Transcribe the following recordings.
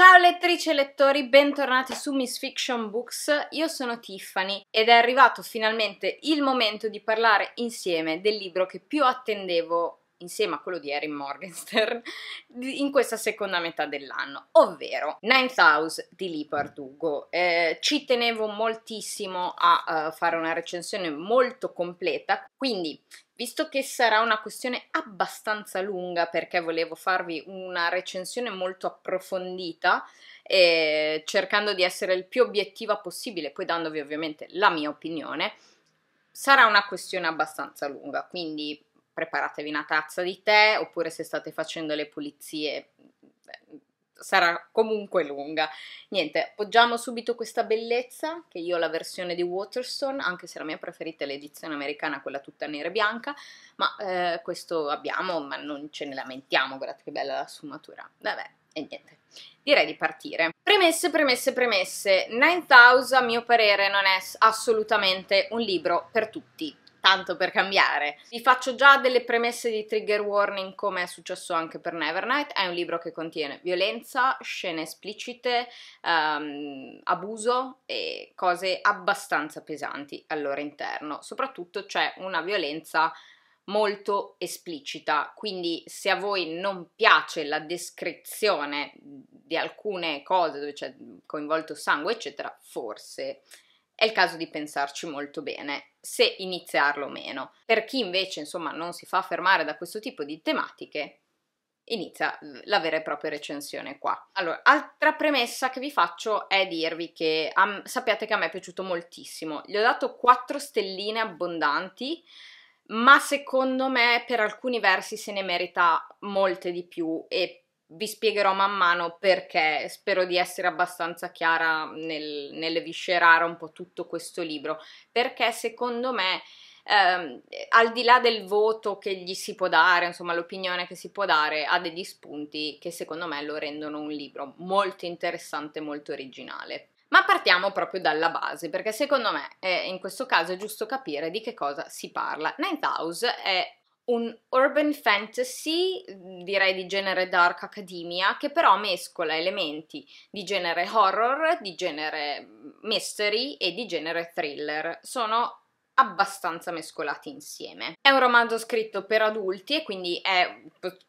Ciao lettrici e lettori, bentornati su Miss Fiction Books. Io sono Tiffany ed è arrivato finalmente il momento di parlare insieme del libro che più attendevo insieme a quello di Erin Morgenstern in questa seconda metà dell'anno, ovvero Ninth House di Lee Pardugo. Eh, ci tenevo moltissimo a uh, fare una recensione molto completa, quindi Visto che sarà una questione abbastanza lunga perché volevo farvi una recensione molto approfondita, eh, cercando di essere il più obiettiva possibile, poi dandovi ovviamente la mia opinione, sarà una questione abbastanza lunga, quindi preparatevi una tazza di tè oppure se state facendo le pulizie sarà comunque lunga. Niente, appoggiamo subito questa bellezza, che io ho la versione di Waterstone, anche se la mia preferita è l'edizione americana, quella tutta nera e bianca, ma eh, questo abbiamo, ma non ce ne lamentiamo, guardate che bella la sfumatura. Vabbè, e niente, direi di partire. Premesse, premesse, premesse. 9000 a mio parere non è assolutamente un libro per tutti tanto per cambiare. Vi faccio già delle premesse di trigger warning come è successo anche per Nevernight, è un libro che contiene violenza, scene esplicite, um, abuso e cose abbastanza pesanti al loro interno. Soprattutto c'è una violenza molto esplicita, quindi se a voi non piace la descrizione di alcune cose dove c'è coinvolto sangue, eccetera, forse è il caso di pensarci molto bene se iniziarlo o meno. Per chi invece insomma non si fa fermare da questo tipo di tematiche, inizia eh, la vera e propria recensione qua. Allora, altra premessa che vi faccio è dirvi che um, sappiate che a me è piaciuto moltissimo. Gli ho dato 4 stelline abbondanti, ma secondo me per alcuni versi se ne merita molte di più e vi spiegherò man mano perché spero di essere abbastanza chiara nel, nel viscerare un po' tutto questo libro, perché secondo me ehm, al di là del voto che gli si può dare, insomma l'opinione che si può dare, ha degli spunti che secondo me lo rendono un libro molto interessante, molto originale. Ma partiamo proprio dalla base, perché secondo me eh, in questo caso è giusto capire di che cosa si parla. Ninth House è un urban fantasy, direi di genere dark academia, che però mescola elementi di genere horror, di genere mystery e di genere thriller. Sono abbastanza mescolati insieme. È un romanzo scritto per adulti e quindi è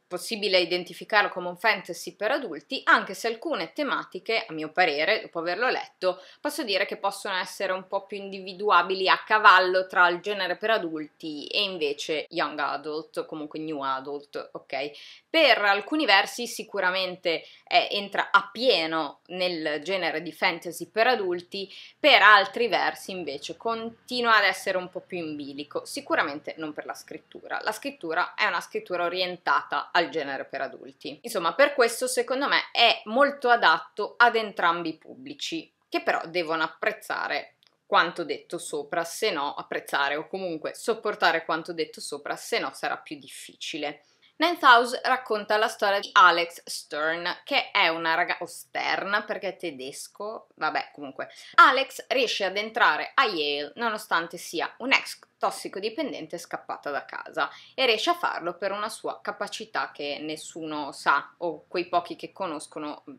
possibile identificarlo come un fantasy per adulti, anche se alcune tematiche, a mio parere, dopo averlo letto, posso dire che possono essere un po' più individuabili a cavallo tra il genere per adulti e invece young adult o comunque new adult, ok? Per alcuni versi sicuramente eh, entra appieno nel genere di fantasy per adulti, per altri versi invece continua ad essere un po' più in bilico, sicuramente non per la scrittura. La scrittura è una scrittura orientata a al genere per adulti. Insomma, per questo secondo me è molto adatto ad entrambi i pubblici, che però devono apprezzare quanto detto sopra, se no apprezzare o comunque sopportare quanto detto sopra, se no sarà più difficile. Ninth House racconta la storia di Alex Stern, che è una ragazza, o Stern perché è tedesco, vabbè comunque. Alex riesce ad entrare a Yale nonostante sia un ex tossicodipendente scappata da casa e riesce a farlo per una sua capacità che nessuno sa o quei pochi che conoscono mm,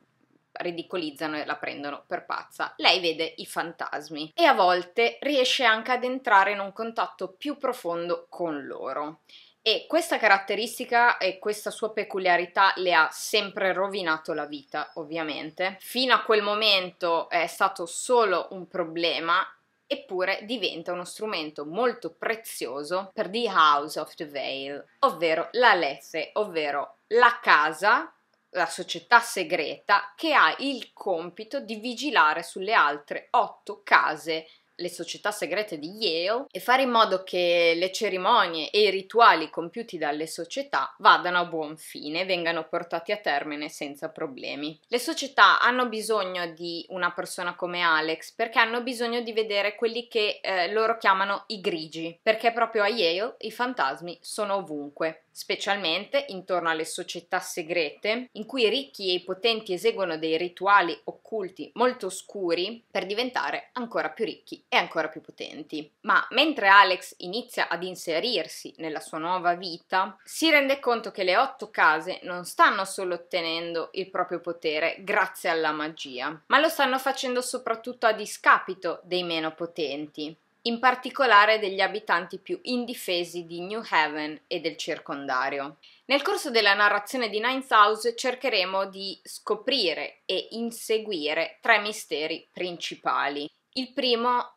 ridicolizzano e la prendono per pazza. Lei vede i fantasmi e a volte riesce anche ad entrare in un contatto più profondo con loro. E questa caratteristica e questa sua peculiarità le ha sempre rovinato la vita, ovviamente. Fino a quel momento è stato solo un problema eppure diventa uno strumento molto prezioso per The House of the Veil, ovvero la lesse, ovvero la casa, la società segreta che ha il compito di vigilare sulle altre otto case le società segrete di Yale e fare in modo che le cerimonie e i rituali compiuti dalle società vadano a buon fine, vengano portati a termine senza problemi. Le società hanno bisogno di una persona come Alex perché hanno bisogno di vedere quelli che eh, loro chiamano i grigi, perché proprio a Yale i fantasmi sono ovunque specialmente intorno alle società segrete, in cui i ricchi e i potenti eseguono dei rituali occulti molto oscuri per diventare ancora più ricchi e ancora più potenti. Ma mentre Alex inizia ad inserirsi nella sua nuova vita, si rende conto che le otto case non stanno solo ottenendo il proprio potere grazie alla magia, ma lo stanno facendo soprattutto a discapito dei meno potenti in particolare degli abitanti più indifesi di New Haven e del circondario. Nel corso della narrazione di Ninth House cercheremo di scoprire e inseguire tre misteri principali. Il primo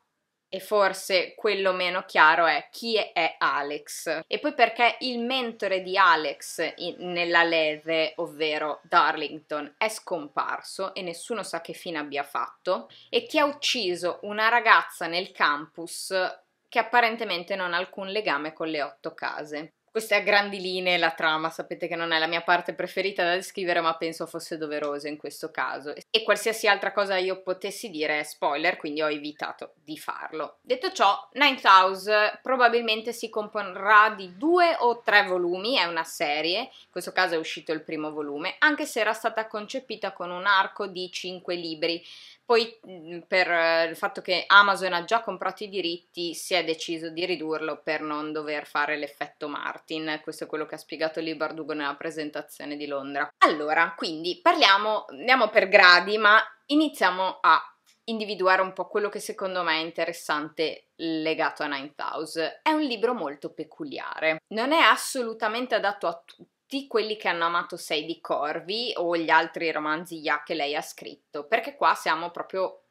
e forse quello meno chiaro è chi è Alex e poi perché il mentore di Alex in, nella leve, ovvero Darlington, è scomparso e nessuno sa che fine abbia fatto e chi ha ucciso una ragazza nel campus che apparentemente non ha alcun legame con le otto case. Questa è a grandi linee la trama, sapete che non è la mia parte preferita da descrivere, ma penso fosse doveroso in questo caso. E qualsiasi altra cosa io potessi dire è spoiler, quindi ho evitato di farlo. Detto ciò, Ninth House probabilmente si comporrà di due o tre volumi, è una serie, in questo caso è uscito il primo volume, anche se era stata concepita con un arco di cinque libri, poi mhmm, per eh, il fatto che Amazon ha già comprato i diritti si è deciso di ridurlo per non dover fare l'effetto Martin, questo è quello che ha spiegato lì Bardugo nella presentazione di Londra. Allora, quindi parliamo, andiamo per gradi, ma iniziamo a individuare un po' quello che secondo me è interessante legato a Ninth House. È un libro molto peculiare, non è assolutamente adatto a tutti tutti quelli che hanno amato Sei di Corvi o gli altri romanzi Ya che lei ha scritto, perché qua siamo proprio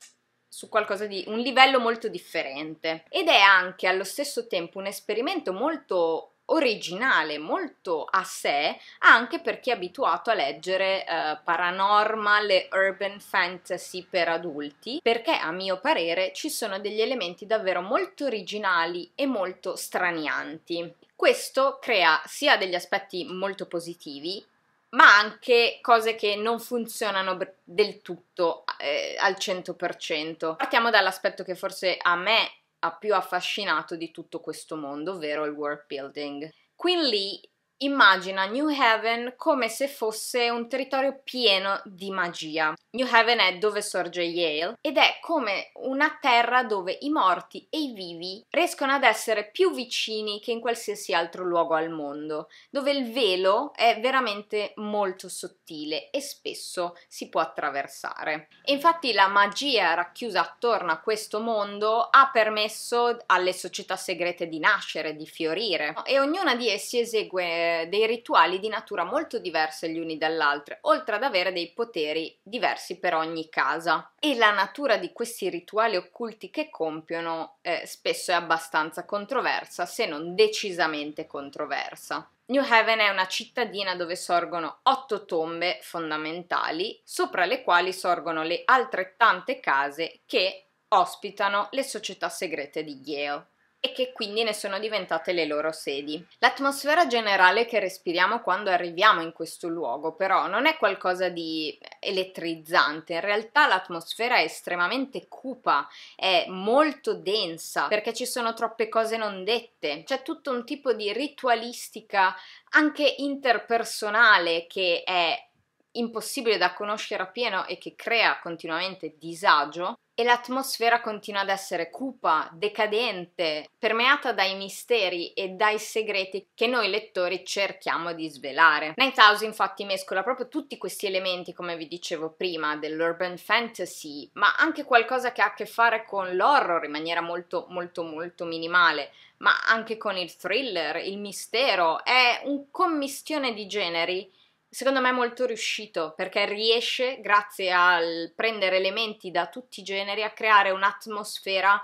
su qualcosa di un livello molto differente ed è anche allo stesso tempo un esperimento molto originale, molto a sé, anche per chi è abituato a leggere eh, paranormal e urban fantasy per adulti, perché a mio parere ci sono degli elementi davvero molto originali e molto stranianti. Questo crea sia degli aspetti molto positivi, ma anche cose che non funzionano del tutto eh, al 100%. Partiamo dall'aspetto che forse a me ha più affascinato di tutto questo mondo, ovvero il world building. Queen Lee immagina New Haven come se fosse un territorio pieno di magia. New Haven è dove sorge Yale ed è come una terra dove i morti e i vivi riescono ad essere più vicini che in qualsiasi altro luogo al mondo, dove il velo è veramente molto sottile e spesso si può attraversare. E infatti la magia racchiusa attorno a questo mondo ha permesso alle società segrete di nascere, di fiorire e ognuna di essi esegue eh, dei rituali di natura molto diverse gli uni dall'altra, oltre ad avere dei poteri diversi per ogni casa. E la natura di questi rituali occulti che compiono eh, spesso è abbastanza controversa, se non decisamente controversa. New Haven è una cittadina dove sorgono otto tombe fondamentali, sopra le quali sorgono le altrettante case che ospitano le società segrete di Yale e che quindi ne sono diventate le loro sedi. L'atmosfera generale che respiriamo quando arriviamo in questo luogo però non è qualcosa di elettrizzante, in realtà l'atmosfera è estremamente cupa, è molto densa perché ci sono troppe cose non dette, c'è tutto un tipo di ritualistica anche interpersonale che è impossibile da conoscere appieno e che crea continuamente disagio e l'atmosfera continua ad essere cupa, decadente, permeata dai misteri e dai segreti che noi lettori cerchiamo di svelare. Night House infatti mescola proprio tutti questi elementi, come vi dicevo prima, dell'urban fantasy, ma anche qualcosa che ha a che fare con l'horror in maniera molto molto molto minimale, ma anche con il thriller, il mistero, è un commistione di generi secondo me molto riuscito perché riesce, grazie al prendere elementi da tutti i generi, a creare un'atmosfera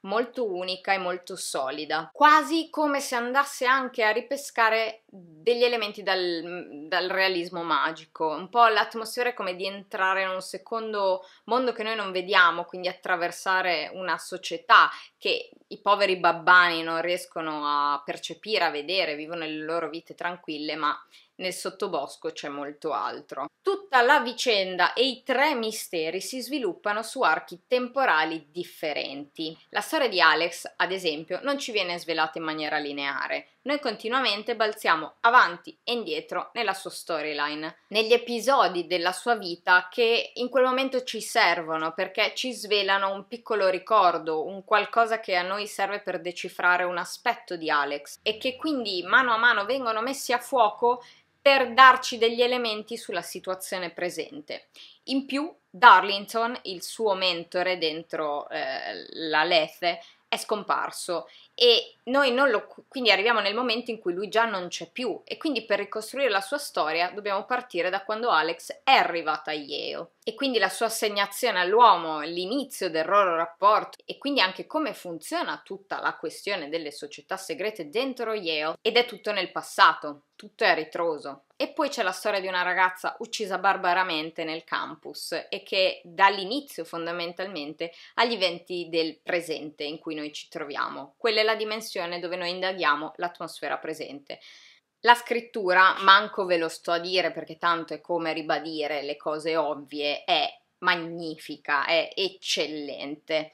molto unica e molto solida, quasi come se andasse anche a ripescare degli elementi dal, dal, realismo magico, un po' l'atmosfera è come di entrare in un secondo mondo che noi non vediamo, quindi attraversare una società che i poveri babbani non riescono a percepire, a vedere, vivono le loro vite tranquille, ma nel sottobosco c'è molto altro. Tutta la vicenda e i tre misteri si sviluppano su archi temporali differenti. La storia di Alex, ad esempio, non ci viene svelata in maniera lineare. Noi continuamente balziamo avanti e indietro nella sua storyline, negli episodi della sua vita che in quel momento ci servono perché ci svelano un piccolo ricordo, un qualcosa che a noi serve per decifrare un aspetto di Alex e che quindi mano a mano vengono messi a fuoco per darci degli elementi sulla situazione presente. In più, Darlington, il suo mentore dentro eh, la Lethe, è scomparso e noi non lo quindi arriviamo nel momento in cui lui già non c'è più e quindi per ricostruire la sua storia dobbiamo partire da quando Alex è arrivata a Yale e quindi la sua assegnazione all'uomo, l'inizio del loro rapporto e quindi anche come funziona tutta la questione delle società segrete dentro Yale ed è tutto nel passato tutto è a ritroso. E poi c'è la storia di una ragazza uccisa barbaramente nel campus e che dall'inizio fondamentalmente agli eventi del presente in cui noi ci troviamo. Quella è la dimensione dove noi indaghiamo l'atmosfera presente. La scrittura, manco ve lo sto a dire perché tanto è come ribadire le cose ovvie, è magnifica, è eccellente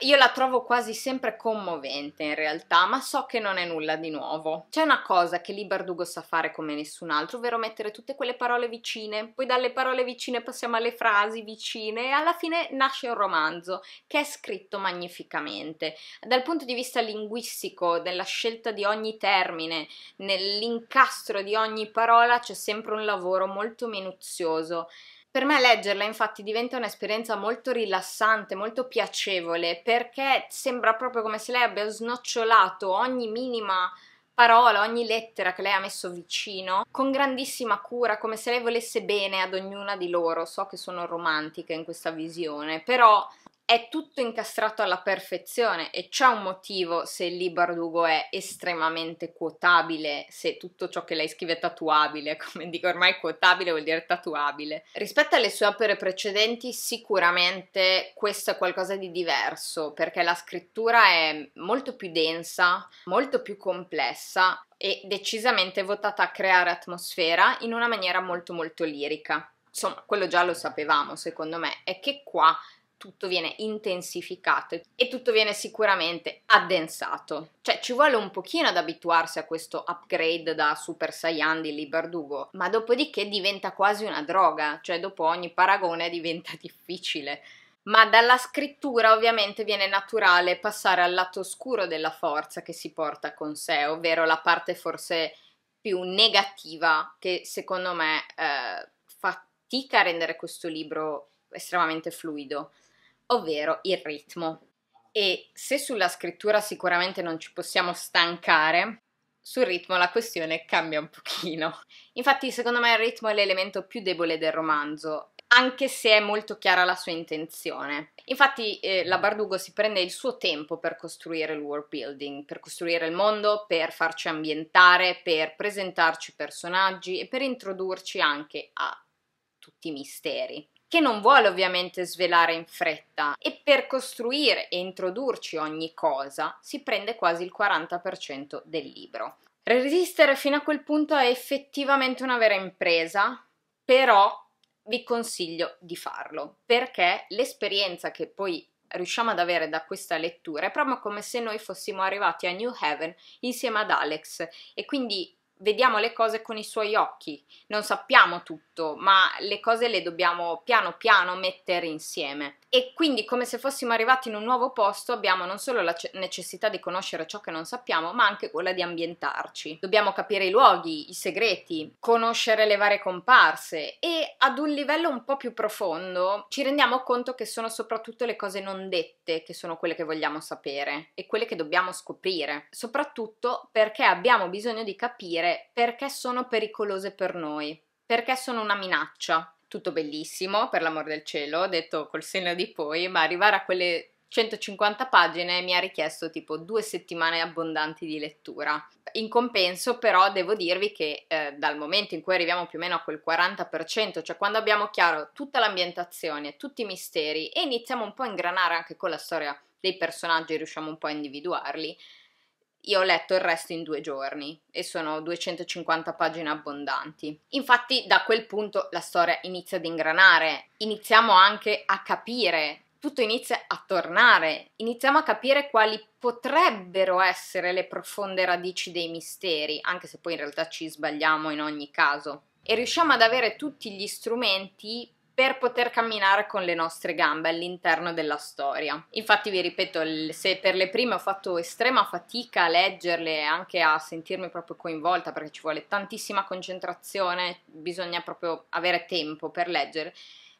io la trovo quasi sempre commovente in realtà, ma so che non è nulla di nuovo. C'è una cosa che lì Bardugo sa fare come nessun altro, ovvero mettere tutte quelle parole vicine, poi dalle parole vicine passiamo alle frasi vicine e alla fine nasce un romanzo che è scritto magnificamente. Dal punto di vista linguistico, della scelta di ogni termine, nell'incastro di ogni parola c'è sempre un lavoro molto minuzioso per me leggerla infatti diventa un'esperienza molto rilassante, molto piacevole, perché sembra proprio come se lei abbia snocciolato ogni minima parola, ogni lettera che lei ha messo vicino, con grandissima cura, come se lei volesse bene ad ognuna di loro. So che sono romantica in questa visione, però è tutto incastrato alla perfezione e c'è un motivo se il libro Bardugo è estremamente quotabile, se tutto ciò che lei scrive è tatuabile, come dico ormai quotabile vuol dire tatuabile. Rispetto alle sue opere precedenti sicuramente questo è qualcosa di diverso perché la scrittura è molto più densa, molto più complessa e decisamente votata a creare atmosfera in una maniera molto molto lirica. Insomma, quello già lo sapevamo secondo me, è che qua tutto viene intensificato e tutto viene sicuramente addensato. Cioè ci vuole un pochino ad abituarsi a questo upgrade da Super Saiyan di Liberdugo, ma dopodiché diventa quasi una droga, cioè dopo ogni paragone diventa difficile. Ma dalla scrittura ovviamente viene naturale passare al lato oscuro della forza che si porta con sé, ovvero la parte forse più negativa che secondo me eh, fatica a rendere questo libro estremamente fluido ovvero il ritmo. E se sulla scrittura sicuramente non ci possiamo stancare, sul ritmo la questione cambia un pochino. Infatti, secondo me il ritmo è l'elemento più debole del romanzo, anche se è molto chiara la sua intenzione. Infatti, eh, la Bardugo si prende il suo tempo per costruire il world building, per costruire il mondo, per farci ambientare, per presentarci personaggi e per introdurci anche a tutti i misteri che non vuole ovviamente svelare in fretta e per costruire e introdurci ogni cosa si prende quasi il 40% del libro. Resistere fino a quel punto è effettivamente una vera impresa, però vi consiglio di farlo perché l'esperienza che poi riusciamo ad avere da questa lettura è proprio come se noi fossimo arrivati a New Haven insieme ad Alex e quindi vediamo le cose con i suoi occhi, non sappiamo tutto, ma le cose le dobbiamo piano piano mettere insieme. E quindi come se fossimo arrivati in un nuovo posto abbiamo non solo la necessità di conoscere ciò che non sappiamo, ma anche quella di ambientarci. Dobbiamo capire i luoghi, i segreti, conoscere le varie comparse e ad un livello un po' più profondo ci rendiamo conto che sono soprattutto le cose non dette scelte che sono quelle che vogliamo sapere e quelle che dobbiamo scoprire, soprattutto perché abbiamo bisogno di capire perché sono pericolose per noi, perché sono una minaccia. Tutto bellissimo, per l'amor del cielo, detto col senno di poi, ma arrivare a quelle 150 pagine mi ha richiesto tipo due settimane abbondanti di lettura. In compenso però devo dirvi che eh, dal momento in cui arriviamo più o meno a quel 40%, cioè quando abbiamo chiaro tutta l'ambientazione, tutti i misteri e iniziamo un po' a ingranare anche con la storia dei personaggi, riusciamo un po' a individuarli, io ho letto il resto in due giorni e sono 250 pagine abbondanti. Infatti da quel punto la storia inizia ad ingranare, iniziamo anche a capire tutto inizia a tornare, iniziamo a capire quali potrebbero essere le profonde radici dei misteri, anche se poi in realtà ci sbagliamo in ogni caso, e riusciamo ad avere tutti gli strumenti per poter camminare con le nostre gambe all'interno della storia. Infatti vi ripeto, se per le prime ho fatto estrema fatica a leggerle e anche a sentirmi proprio coinvolta perché ci vuole tantissima concentrazione, bisogna proprio avere tempo per leggere,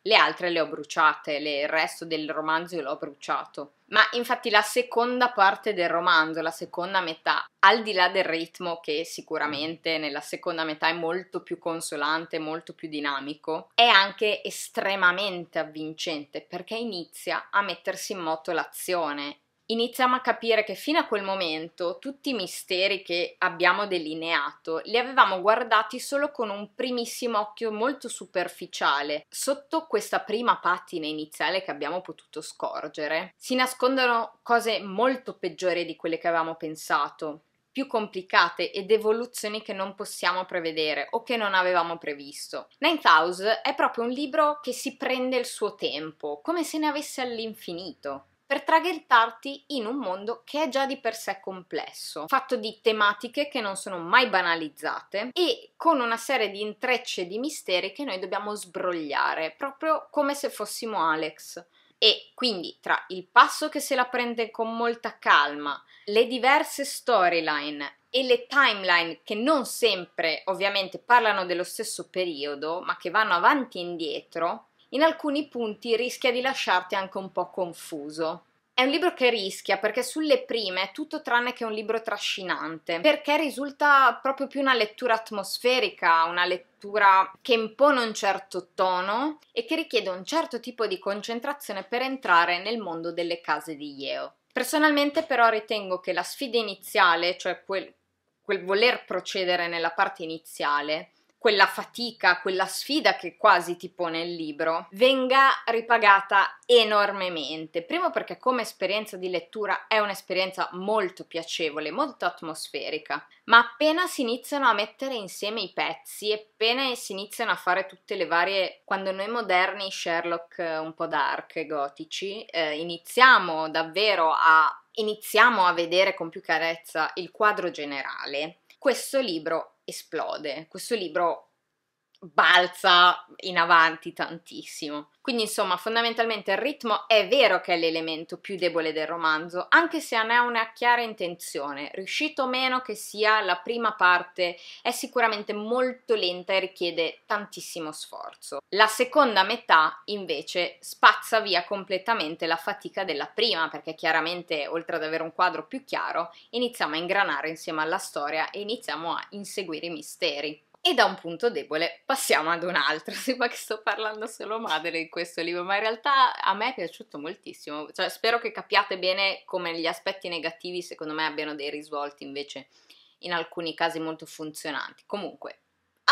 le altre le ho bruciate, le, il resto del romanzo io l'ho bruciato. Ma infatti la seconda parte del romanzo, la seconda metà, al di là del ritmo che sicuramente nella seconda metà è molto più consolante, molto più dinamico, è anche estremamente avvincente perché inizia a mettersi in moto l'azione iniziamo a capire che fino a quel momento tutti i misteri che abbiamo delineato li avevamo guardati solo con un primissimo occhio molto superficiale. Sotto questa prima patina iniziale che abbiamo potuto scorgere si nascondono cose molto peggiori di quelle che avevamo pensato più complicate ed evoluzioni che non possiamo prevedere o che non avevamo previsto. Ninth House è proprio un libro che si prende il suo tempo, come se ne avesse all'infinito per traghettarti in un mondo che è già di per sé complesso, fatto di tematiche che non sono mai banalizzate e con una serie di intrecce di misteri che noi dobbiamo sbrogliare, proprio come se fossimo Alex. E quindi tra il passo che se la prende con molta calma, le diverse storyline e le timeline che non sempre ovviamente parlano dello stesso periodo, ma che vanno avanti e indietro, in alcuni punti rischia di lasciarti anche un po' confuso. È un libro che rischia perché sulle prime è tutto tranne che un libro trascinante, perché risulta proprio più una lettura atmosferica, una lettura che impone un certo tono e che richiede un certo tipo di concentrazione per entrare nel mondo delle case di Yeo. Personalmente però ritengo che la sfida iniziale, cioè quel, quel voler procedere nella parte iniziale, quella fatica, quella sfida che quasi ti pone il libro, venga ripagata enormemente. Primo perché come esperienza di lettura è un'esperienza molto piacevole, molto atmosferica, ma appena si iniziano a mettere insieme i pezzi, appena si iniziano a fare tutte le varie... quando noi moderni Sherlock eh, un po' dark e gotici, eh, iniziamo davvero a... iniziamo a vedere con più carezza il quadro generale, questo libro esplode. Questo libro balza in avanti tantissimo. Quindi insomma fondamentalmente il ritmo è vero che è l'elemento più debole del romanzo, anche se non è una chiara intenzione, riuscito o meno che sia la prima parte è sicuramente molto lenta e richiede tantissimo sforzo. La seconda metà invece spazza via completamente la fatica della prima perché chiaramente oltre ad avere un quadro più chiaro iniziamo a ingranare insieme alla storia e iniziamo a inseguire i misteri. E da un punto debole passiamo ad un altro. Sembra che sto parlando solo madre in questo libro, ma in realtà a me è piaciuto moltissimo. Cioè, spero che capiate bene come gli aspetti negativi, secondo me, abbiano dei risvolti invece in alcuni casi molto funzionanti. Comunque,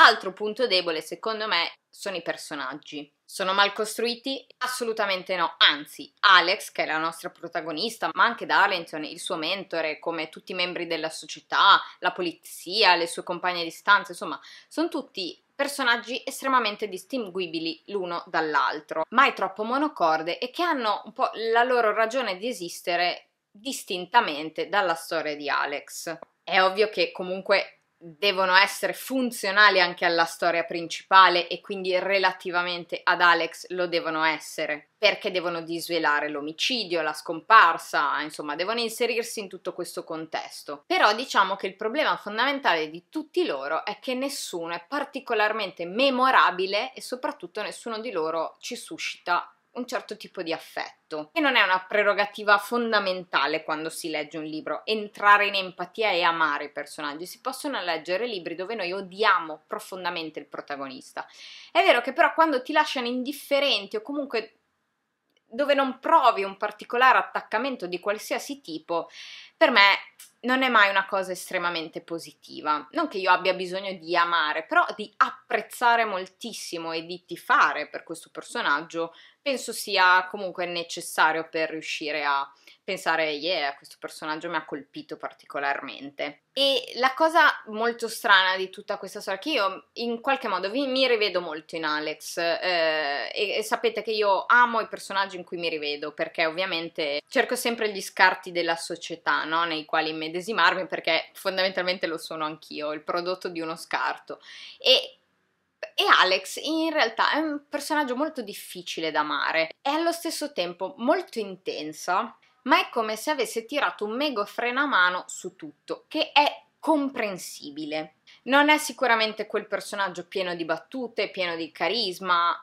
Altro punto debole, secondo me, sono i personaggi. Sono mal costruiti? Assolutamente no, anzi, Alex, che è la nostra protagonista, ma anche Darlington, il suo mentore, come tutti i membri della società, la polizia, le sue compagne di stanza, insomma, sono tutti personaggi estremamente distinguibili l'uno dall'altro, mai troppo monocorde e che hanno un po' la loro ragione di esistere distintamente dalla storia di Alex. È ovvio che comunque devono essere funzionali anche alla storia principale e quindi relativamente ad Alex lo devono essere, perché devono disvelare l'omicidio, la scomparsa, insomma devono inserirsi in tutto questo contesto. Però diciamo che il problema fondamentale di tutti loro è che nessuno è particolarmente memorabile e soprattutto nessuno di loro ci suscita un certo tipo di affetto, E non è una prerogativa fondamentale quando si legge un libro, entrare in empatia e amare i personaggi. Si possono leggere libri dove noi odiamo profondamente il protagonista. È vero che però quando ti lasciano indifferenti o comunque dove non provi un particolare attaccamento di qualsiasi tipo, per me non è mai una cosa estremamente positiva. Non che io abbia bisogno di amare, però di apprezzare moltissimo e di tifare per questo personaggio penso sia comunque necessario per riuscire a pensare, yeah, questo personaggio mi ha colpito particolarmente. E la cosa molto strana di tutta questa storia, che io in qualche modo vi, mi rivedo molto in Alex, eh, e, e sapete che io amo i personaggi in cui mi rivedo, perché ovviamente cerco sempre gli scarti della società, no? nei quali immedesimarmi perché fondamentalmente lo sono anch'io, il prodotto di uno scarto. E e Alex in realtà è un personaggio molto difficile da amare, è allo stesso tempo molto intensa, ma è come se avesse tirato un mega freno a mano su tutto, che è comprensibile. Non è sicuramente quel personaggio pieno di battute, pieno di carisma,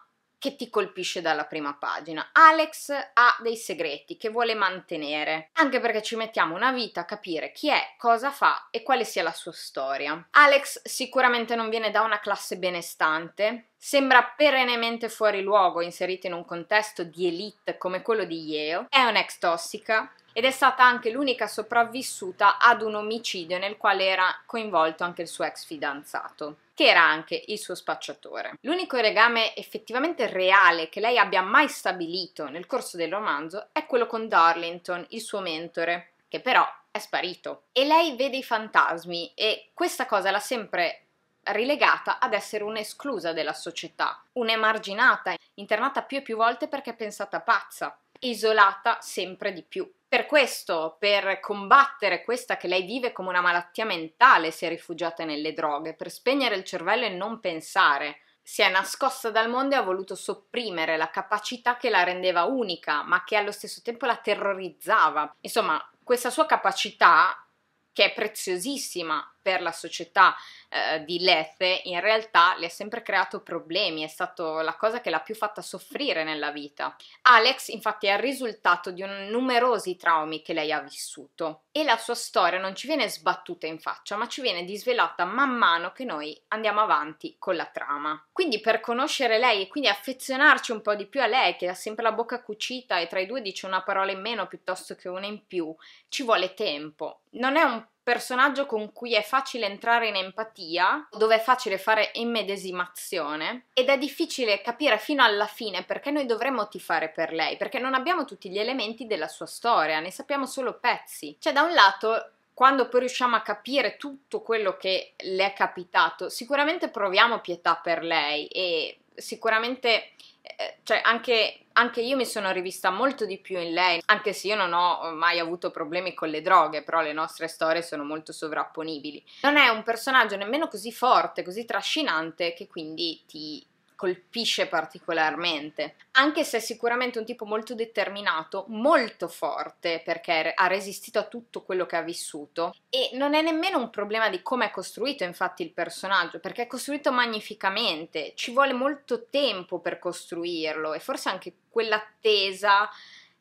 che ti colpisce dalla prima pagina. Alex ha dei segreti che vuole mantenere, anche perché ci mettiamo una vita a capire chi è, cosa fa e quale sia la sua storia. Alex sicuramente non viene da una classe benestante, sembra perennemente fuori luogo inserito in un contesto di elite come quello di Yale, è un'ex tossica, ed è stata anche l'unica sopravvissuta ad un omicidio nel quale era coinvolto anche il suo ex fidanzato che era anche il suo spacciatore. L'unico legame effettivamente reale che lei abbia mai stabilito nel corso del romanzo è quello con Darlington, il suo mentore, che però è sparito. E lei vede i fantasmi e questa cosa l'ha sempre rilegata ad essere un'esclusa della società, un'emarginata, internata più e più volte perché è pensata pazza, isolata sempre di più. Per questo, per combattere questa che lei vive come una malattia mentale, si è rifugiata nelle droghe, per spegnere il cervello e non pensare. Si è nascosta dal mondo e ha voluto sopprimere la capacità che la rendeva unica, ma che allo stesso tempo la terrorizzava. Insomma, questa sua capacità, che è preziosissima, per la società eh, di Lethe in realtà le ha sempre creato problemi, è stata la cosa che l'ha più fatta soffrire nella vita. Alex infatti è il risultato di un, numerosi traumi che lei ha vissuto e la sua storia non ci viene sbattuta in faccia ma ci viene disvelata man mano che noi andiamo avanti con la trama. Quindi per conoscere lei e quindi affezionarci un po' di più a lei che ha sempre la bocca cucita e tra i due dice una parola in meno piuttosto che una in più, ci vuole tempo. Non è un personaggio con cui è facile entrare in empatia, dove è facile fare immedesimazione ed è difficile capire fino alla fine perché noi dovremmo tifare per lei, perché non abbiamo tutti gli elementi della sua storia, ne sappiamo solo pezzi. Cioè da un lato quando poi riusciamo a capire tutto quello che le è capitato, sicuramente proviamo pietà per lei e sicuramente eh, cioè anche, anche, io mi sono rivista molto di più in lei, anche se io non ho mai avuto problemi con le droghe, però le nostre storie sono molto sovrapponibili. Non è un personaggio nemmeno così forte, così trascinante, che quindi ti colpisce particolarmente, anche se è sicuramente un tipo molto determinato, molto forte perché ha resistito a tutto quello che ha vissuto e non è nemmeno un problema di come è costruito infatti il personaggio, perché è costruito magnificamente, ci vuole molto tempo per costruirlo e forse anche quell'attesa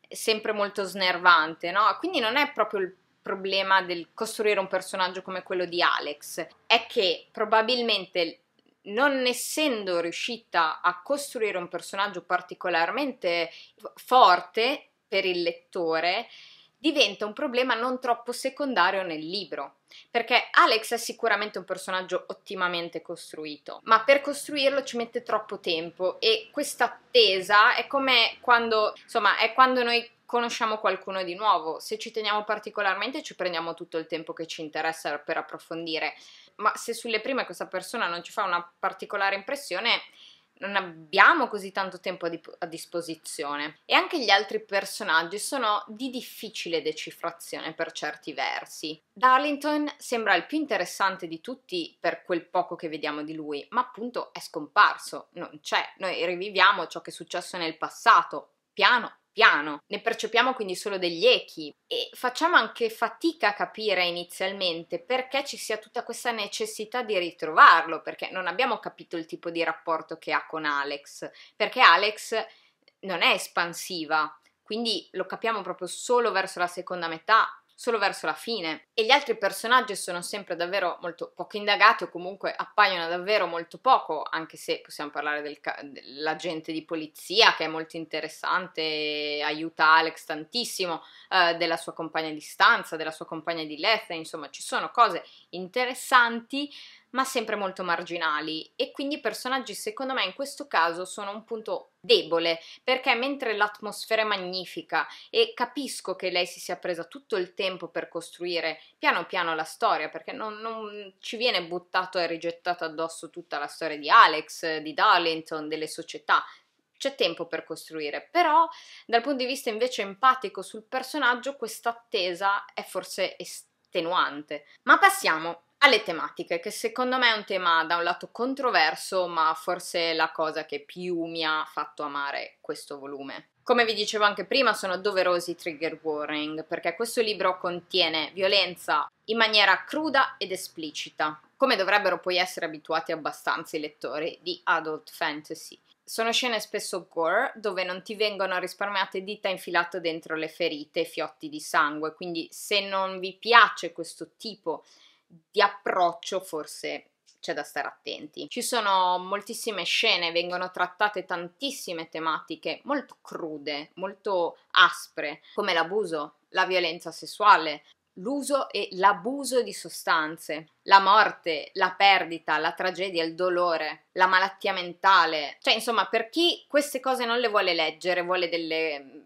è sempre molto snervante, no? Quindi non è proprio il problema del costruire un personaggio come quello di Alex, è che probabilmente non essendo riuscita a costruire un personaggio particolarmente forte per il lettore, diventa un problema non troppo secondario nel libro, perché Alex è sicuramente un personaggio ottimamente costruito, ma per costruirlo ci mette troppo tempo e questa attesa è come quando, insomma, è quando noi conosciamo qualcuno di nuovo, se ci teniamo particolarmente ci prendiamo tutto il tempo che ci interessa per approfondire ma se sulle prime questa persona non ci fa una particolare impressione, non abbiamo così tanto tempo a, disposizione. E anche gli altri personaggi sono di difficile decifrazione per certi versi. Darlington sembra il più interessante di tutti per quel poco che vediamo di lui, ma appunto è scomparso, non c'è. Noi riviviamo ciò che è successo nel passato, piano piano, ne percepiamo quindi solo degli echi e facciamo anche fatica a capire inizialmente perché ci sia tutta questa necessità di ritrovarlo, perché non abbiamo capito il tipo di rapporto che ha con Alex, perché Alex non è espansiva, quindi lo capiamo proprio solo verso la seconda metà solo verso la fine e gli altri personaggi sono sempre davvero molto poco indagati o comunque appaiono davvero molto poco, anche se possiamo parlare del ca- dell'agente di polizia che è molto interessante, aiuta Alex tantissimo, eh, della sua compagna di stanza, della sua compagna di lettere, insomma ci sono cose interessanti ma sempre molto marginali e quindi i personaggi secondo me in questo caso sono un punto debole perché mentre l'atmosfera è magnifica e capisco che lei si sia presa tutto il tempo per costruire piano piano la storia perché non, non ci viene buttato e rigettato addosso tutta la storia di Alex, di Darlington, delle società, c'è tempo per costruire, però dal punto di vista invece empatico sul personaggio questa attesa è forse estenuante. Ma passiamo alle tematiche, che secondo me è un tema da un lato controverso, ma forse la cosa che più mi ha fatto amare questo volume. Come vi dicevo anche prima, sono doverosi trigger warning, perché questo libro contiene violenza in maniera cruda ed esplicita, come dovrebbero poi essere abituati abbastanza i lettori di adult fantasy. Sono scene spesso gore, dove non ti vengono risparmiate dita infilate dentro le ferite e fiotti di sangue, quindi se non vi piace questo tipo di di approccio forse c'è da stare attenti. Ci sono moltissime scene, vengono trattate tantissime tematiche molto crude, molto aspre, come l'abuso, la violenza sessuale, l'uso e l'abuso di sostanze, la morte, la perdita, la tragedia, il dolore, la malattia mentale. Cioè, insomma, per chi queste cose non le vuole leggere, vuole delle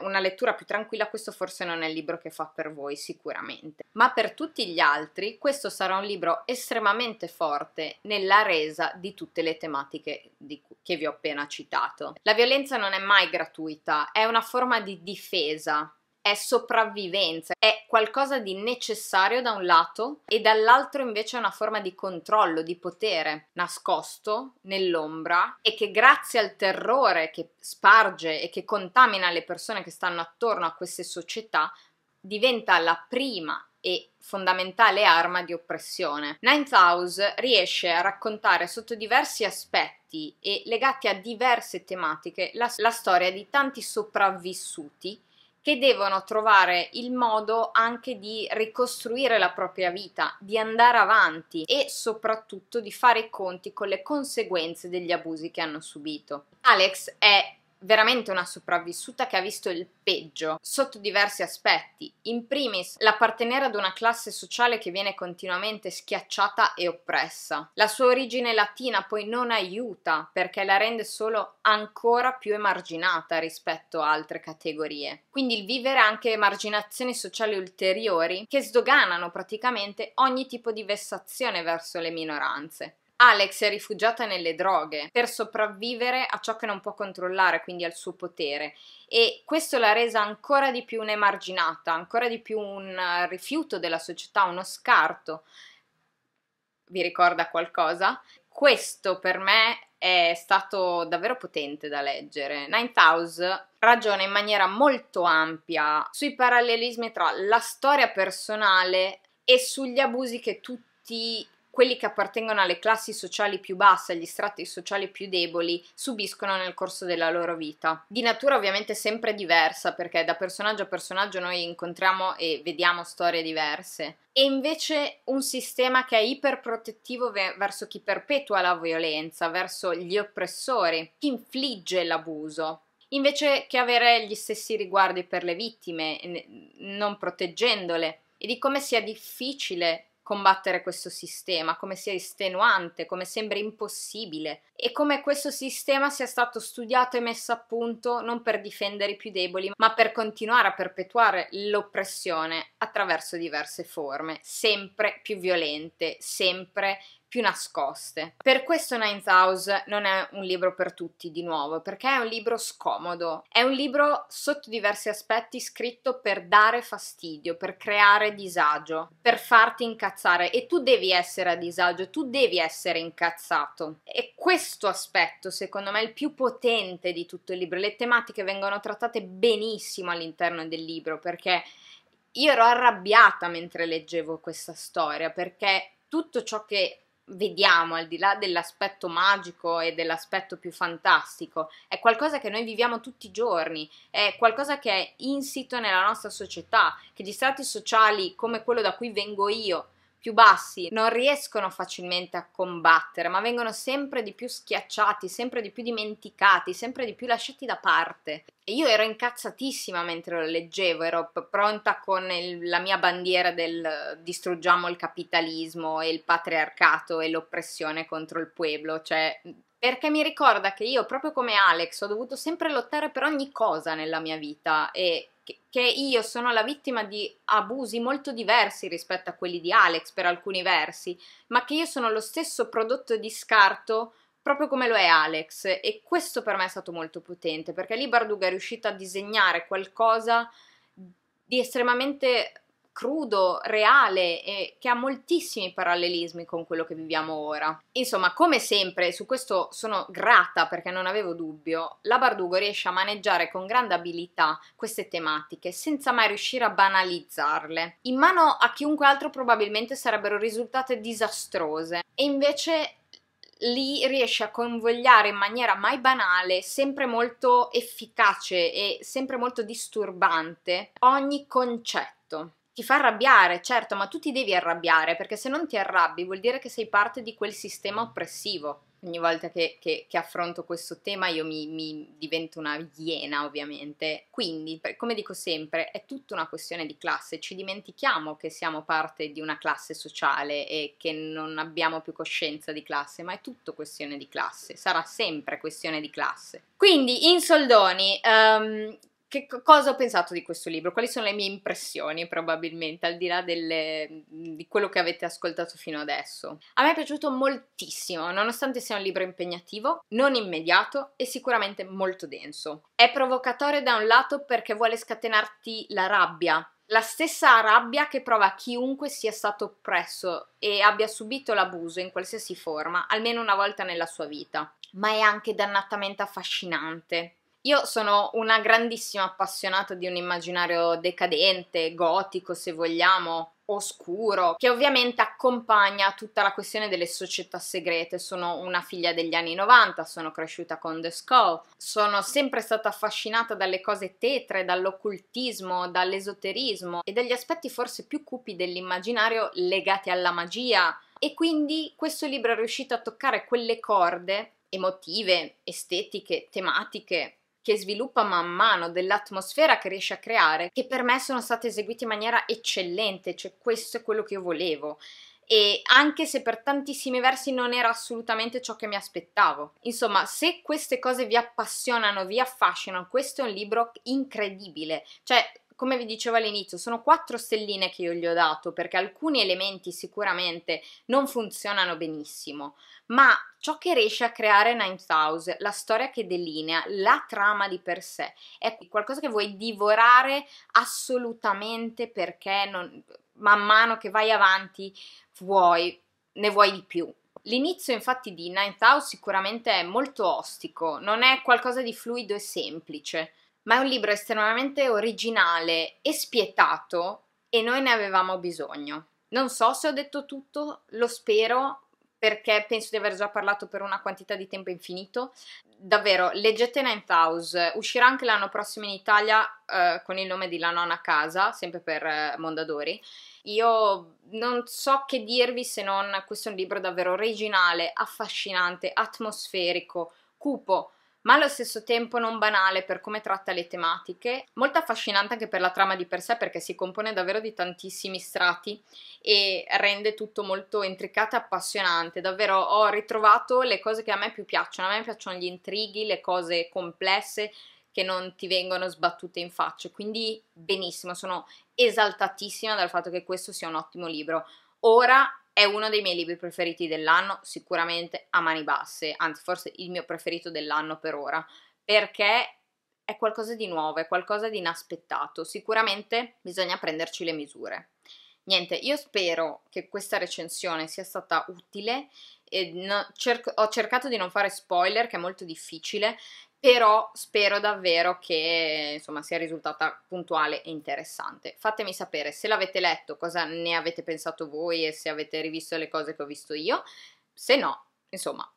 una lettura più tranquilla, questo forse non è il libro che fa per voi sicuramente, ma per tutti gli altri questo sarà un libro estremamente forte nella resa di tutte le tematiche di, che vi ho appena citato. La violenza non è mai gratuita, è una forma di difesa è sopravvivenza, è qualcosa di necessario da un lato e dall'altro invece è una forma di controllo, di potere nascosto nell'ombra e che grazie al terrore che sparge e che contamina le persone che stanno attorno a queste società diventa la prima e fondamentale arma di oppressione. Ninth House riesce a raccontare sotto diversi aspetti e legati a diverse tematiche la, la storia di tanti sopravvissuti che devono trovare il modo anche di ricostruire la propria vita, di andare avanti e soprattutto di fare i conti con le conseguenze degli abusi che hanno subito. Alex è veramente una sopravvissuta che ha visto il peggio sotto diversi aspetti. In primis, l'appartenere ad una classe sociale che viene continuamente schiacciata e oppressa. La sua origine latina poi non aiuta perché la rende solo ancora più emarginata rispetto a altre categorie. Quindi il vivere anche emarginazioni sociali ulteriori che sdoganano praticamente ogni tipo di vessazione verso le minoranze. Alex è rifugiata nelle droghe per sopravvivere a ciò che non può controllare, quindi al suo potere. E questo l'ha resa ancora di più un'emarginata, ancora di più un eh, rifiuto della società, uno scarto. Vi ricorda qualcosa? Questo per me è stato davvero potente da leggere. Ninth House ragiona in maniera molto ampia sui parallelismi tra la storia personale e sugli abusi che tutti quelli che appartengono alle classi sociali più basse, agli strati sociali più deboli, subiscono nel corso della loro vita. Di natura ovviamente sempre diversa, perché da personaggio a personaggio noi incontriamo e vediamo storie diverse. E invece un sistema che è iperprotettivo ve- verso chi perpetua la violenza, verso gli oppressori, chi infligge l'abuso invece che avere gli stessi riguardi per le vittime, non proteggendole, e di come sia difficile combattere questo sistema, come sia estenuante, come sembra impossibile e come questo sistema sia stato studiato e messo a punto non per difendere i più deboli, ma per continuare a perpetuare l'oppressione attraverso diverse forme, sempre più violente, sempre più nascoste. Per questo Ninth House non è un libro per tutti, di nuovo, perché è un libro scomodo. È un libro sotto diversi aspetti scritto per dare fastidio, per creare disagio, per farti incazzare e tu devi essere a disagio, tu devi essere incazzato. E questo aspetto, secondo me, è il più potente di tutto il libro. Le tematiche vengono trattate benissimo all'interno del libro perché io ero arrabbiata mentre leggevo questa storia perché tutto ciò che vediamo, al di là dell'aspetto magico e dell'aspetto più fantastico, è qualcosa che noi viviamo tutti i giorni, è qualcosa che è insito nella nostra società, che gli stati sociali come quello da cui vengo io più bassi non riescono facilmente a combattere, ma vengono sempre di più schiacciati, sempre di più dimenticati, sempre di più lasciati da parte. E io ero incazzatissima mentre lo leggevo, ero pronta con il, la mia bandiera del distruggiamo il capitalismo e il patriarcato e l'oppressione contro il pueblo, cioè perché mi ricorda che io, proprio come Alex, ho dovuto sempre lottare per ogni cosa nella mia vita e che io sono la vittima di abusi molto diversi rispetto a quelli di Alex per alcuni versi, ma che io sono lo stesso prodotto di scarto proprio come lo è Alex e questo per me è stato molto potente perché lì Barduga è riuscita a disegnare qualcosa di estremamente crudo, reale e che ha moltissimi parallelismi con quello che viviamo ora. Insomma, come sempre, su questo sono grata perché non avevo dubbio, la Bardugo riesce a maneggiare con grande abilità queste tematiche senza mai riuscire a banalizzarle. In mano a chiunque altro probabilmente sarebbero risultate disastrose e invece lì riesce a convogliare in maniera mai banale, sempre molto efficace e sempre molto disturbante ogni concetto ti fa arrabbiare, certo, ma tu ti devi arrabbiare perché se non ti arrabbi vuol dire che sei parte di quel sistema oppressivo. Ogni volta che, che, che affronto questo tema io mi, mi divento una iena, ovviamente. Quindi, come dico sempre, è tutta una questione di classe. Ci dimentichiamo che siamo parte di una classe sociale e che non abbiamo più coscienza di classe, ma è tutto questione di classe. Sarà sempre questione di classe. Quindi, in soldoni, um, che cosa ho pensato di questo libro? Quali sono le mie impressioni, probabilmente, al di là delle, mhmm, di quello che avete ascoltato fino adesso? A me è piaciuto moltissimo, nonostante sia un libro impegnativo, non immediato e sicuramente molto denso. È provocatorio da un lato perché vuole scatenarti la rabbia. La stessa rabbia che prova chiunque sia stato oppresso e abbia subito l'abuso in qualsiasi forma, almeno una volta nella sua vita. Ma è anche dannatamente affascinante io sono una grandissima appassionata di un immaginario decadente, gotico se vogliamo, oscuro, che ovviamente accompagna tutta la questione delle società segrete. Sono una figlia degli anni 90, sono cresciuta con The Skull, sono sempre stata affascinata dalle cose tetre, dall'occultismo, dall'esoterismo e dagli aspetti forse più cupi dell'immaginario legati alla magia. E quindi questo libro è riuscito a toccare quelle corde emotive, estetiche, tematiche che sviluppa man mano, dell'atmosfera che riesce a creare, che per me sono state eseguite in maniera eccellente, cioè questo è quello che io volevo e anche se per tantissimi versi non era assolutamente ciò che mi aspettavo. Insomma, se queste cose vi appassionano, vi affascinano, questo è un libro incredibile, cioè come vi dicevo all'inizio, sono quattro stelline che io gli ho dato perché alcuni elementi sicuramente non funzionano benissimo, ma ciò che riesce a creare Ninth House, la storia che delinea, la trama di per sé, è qualcosa che vuoi divorare assolutamente perché non, man mano che vai avanti vuoi, ne vuoi di più. L'inizio infatti di Ninth House sicuramente è molto ostico, non è qualcosa di fluido e semplice, ma è un libro estremamente originale e spietato e noi ne avevamo bisogno. Non so se ho detto tutto, lo spero, perché penso di aver già parlato per una quantità di tempo infinito. Davvero, leggete Ninth House, uscirà anche l'anno prossimo in Italia eh, con il nome di La Nona casa, sempre per eh, Mondadori. Io non so che dirvi se non questo è un libro davvero originale, affascinante, atmosferico, cupo, ma allo stesso tempo non banale per come tratta le tematiche, molto affascinante anche per la trama di per sé perché si compone davvero di tantissimi strati e rende tutto molto intricato e appassionante. Davvero ho ritrovato le cose che a me più piacciono, a me piacciono gli intrighi, le cose complesse che non ti vengono sbattute in faccia, quindi benissimo, sono esaltatissima dal fatto che questo sia un ottimo libro. Ora è uno dei miei libri preferiti dell'anno, sicuramente a mani basse, anzi forse il mio preferito dell'anno per ora, perché è qualcosa di nuovo, è qualcosa di inaspettato, sicuramente bisogna prenderci le misure. Niente, io spero che questa recensione sia stata utile. Ehm, no, cerco, ho cercato di non fare spoiler, che è molto difficile, però spero davvero che insomma, sia risultata puntuale e interessante. Fatemi sapere se l'avete letto, cosa ne avete pensato voi e se avete rivisto le cose che ho visto io, se no, insomma,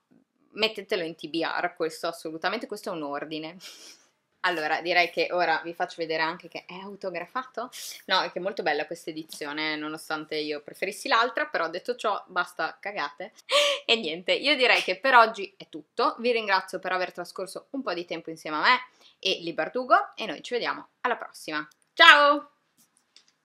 mettetelo in TBR, questo assolutamente, questo è un ordine. Allora, direi che ora vi faccio vedere anche che è autografato. No, è che è molto bella questa edizione, nonostante io preferissi l'altra, però detto ciò, basta cagate. E niente, io direi che per oggi è tutto. Vi ringrazio per aver trascorso un po' di tempo insieme a me e Libertugo e noi ci vediamo alla prossima. Ciao!